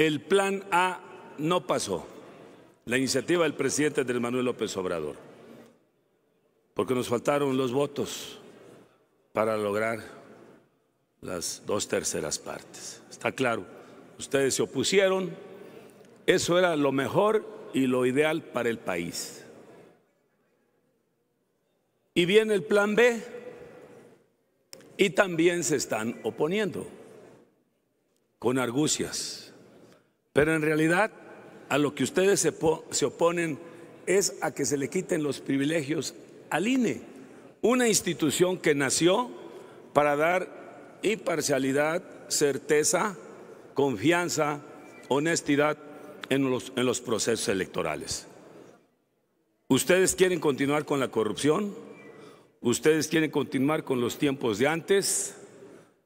El plan A no pasó, la iniciativa del presidente Andrés Manuel López Obrador, porque nos faltaron los votos para lograr las dos terceras partes. Está claro, ustedes se opusieron, eso era lo mejor y lo ideal para el país. Y viene el plan B y también se están oponiendo con argucias pero en realidad a lo que ustedes se, oponen es a que se le quiten los privilegios al INE, una institución que nació para dar imparcialidad, certeza, confianza, honestidad en los, en los procesos electorales. Ustedes quieren continuar con la corrupción, ustedes quieren continuar con los tiempos de antes.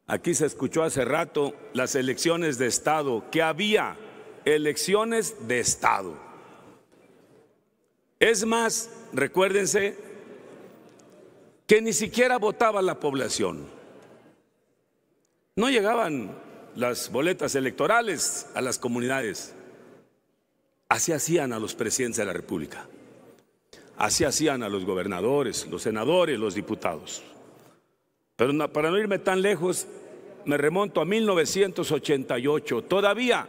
Aquí se escuchó hace rato las elecciones de Estado que había elecciones de Estado. Es más, recuérdense que ni siquiera votaba la población. No llegaban las boletas electorales a las comunidades. Así hacían a los presidentes de la República. Así hacían a los gobernadores, los senadores, los diputados. Pero para no irme tan lejos, me remonto a 1988. Todavía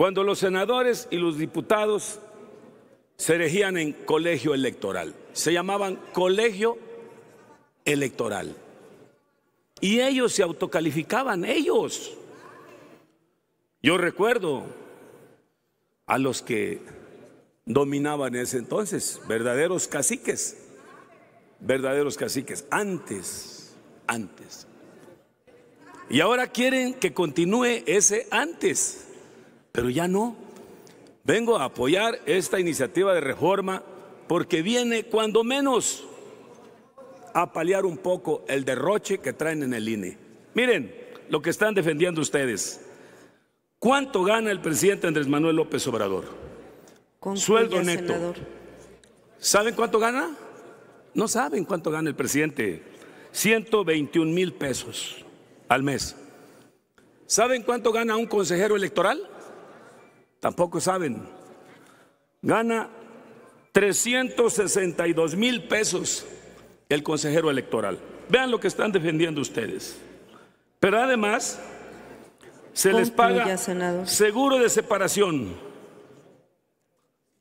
cuando los senadores y los diputados se elegían en colegio electoral. Se llamaban colegio electoral. Y ellos se autocalificaban, ellos. Yo recuerdo a los que dominaban en ese entonces, verdaderos caciques, verdaderos caciques, antes, antes. Y ahora quieren que continúe ese antes pero ya no. Vengo a apoyar esta iniciativa de reforma porque viene cuando menos a paliar un poco el derroche que traen en el INE. Miren lo que están defendiendo ustedes. ¿Cuánto gana el presidente Andrés Manuel López Obrador? Sueldo neto. ¿Saben cuánto gana? No saben cuánto gana el presidente. 121 mil pesos al mes. ¿Saben cuánto gana un consejero electoral? tampoco saben, gana 362 mil pesos el consejero electoral. Vean lo que están defendiendo ustedes. Pero además, se les paga seguro de separación,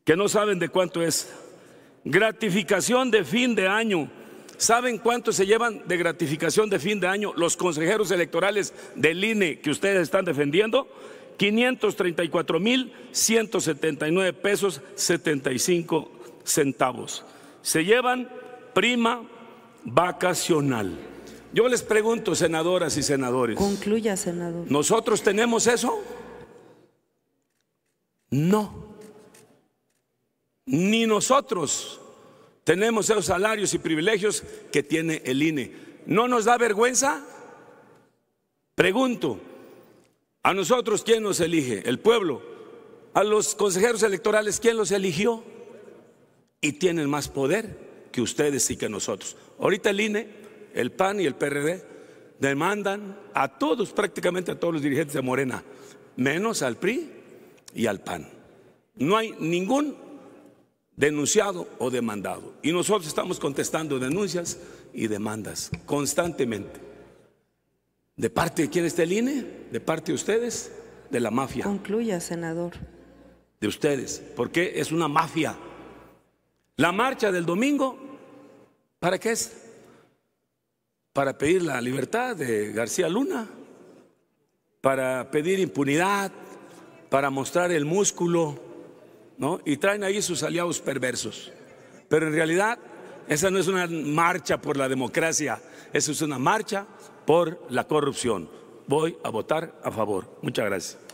que no saben de cuánto es, gratificación de fin de año ¿Saben cuánto se llevan de gratificación de fin de año los consejeros electorales del INE que ustedes están defendiendo? 534 mil 179 pesos 75 centavos. Se llevan prima vacacional. Yo les pregunto, senadoras y senadores. Concluya, senador. ¿Nosotros tenemos eso? No. Ni nosotros tenemos esos salarios y privilegios que tiene el INE. ¿No nos da vergüenza? Pregunto, ¿a nosotros quién nos elige? ¿El pueblo? ¿A los consejeros electorales quién los eligió? Y tienen más poder que ustedes y que nosotros. Ahorita el INE, el PAN y el PRD demandan a todos, prácticamente a todos los dirigentes de Morena, menos al PRI y al PAN. No hay ningún denunciado o demandado. Y nosotros estamos contestando denuncias y demandas constantemente. ¿De parte de quién está el INE? ¿De parte de ustedes? De la mafia. Concluya, senador. De ustedes, porque es una mafia. La marcha del domingo, ¿para qué es? Para pedir la libertad de García Luna, para pedir impunidad, para mostrar el músculo ¿no? Y traen ahí sus aliados perversos. Pero en realidad, esa no es una marcha por la democracia, esa es una marcha por la corrupción. Voy a votar a favor. Muchas gracias.